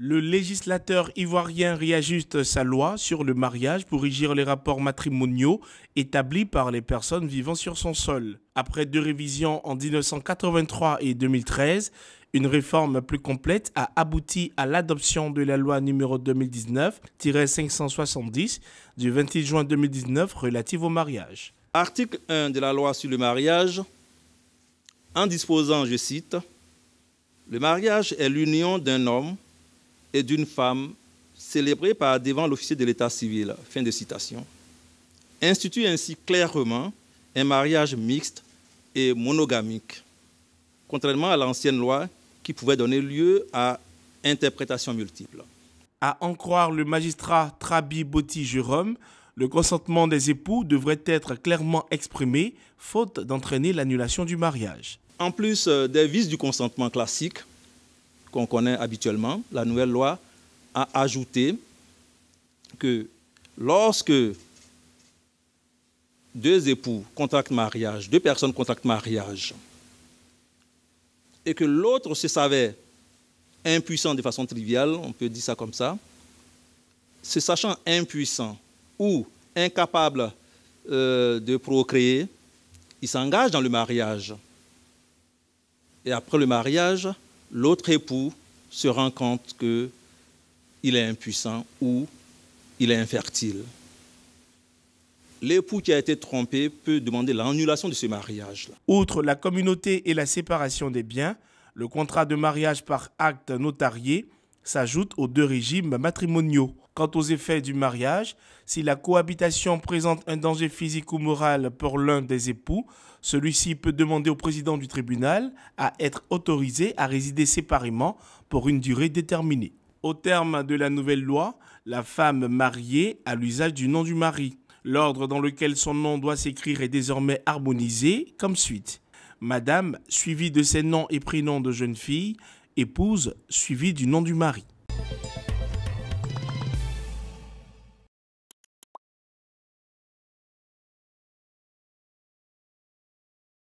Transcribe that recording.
Le législateur ivoirien réajuste sa loi sur le mariage pour régir les rapports matrimoniaux établis par les personnes vivant sur son sol. Après deux révisions en 1983 et 2013, une réforme plus complète a abouti à l'adoption de la loi numéro 2019-570 du 28 juin 2019 relative au mariage. Article 1 de la loi sur le mariage, en disposant, je cite, Le mariage est l'union d'un homme et d'une femme célébrée par devant l'officier de l'État civil. Fin de citation. Institue ainsi clairement un mariage mixte et monogamique, contrairement à l'ancienne loi qui pouvait donner lieu à interprétations multiples. À en croire le magistrat Trabi Botti Jérôme, le consentement des époux devrait être clairement exprimé, faute d'entraîner l'annulation du mariage. En plus euh, des vices du consentement classique, qu'on connaît habituellement, la nouvelle loi a ajouté que lorsque deux époux contractent mariage, deux personnes contractent mariage, et que l'autre se savait impuissant de façon triviale, on peut dire ça comme ça, se sachant impuissant ou incapable euh, de procréer, il s'engage dans le mariage. Et après le mariage, l'autre époux se rend compte qu'il est impuissant ou il est infertile. L'époux qui a été trompé peut demander l'annulation de ce mariage. Outre la communauté et la séparation des biens, le contrat de mariage par acte notarié s'ajoute aux deux régimes matrimoniaux. Quant aux effets du mariage, si la cohabitation présente un danger physique ou moral pour l'un des époux, celui-ci peut demander au président du tribunal à être autorisé à résider séparément pour une durée déterminée. Au terme de la nouvelle loi, la femme mariée a l'usage du nom du mari. L'ordre dans lequel son nom doit s'écrire est désormais harmonisé comme suite. Madame, suivie de ses noms et prénoms de jeune fille, épouse, suivie du nom du mari.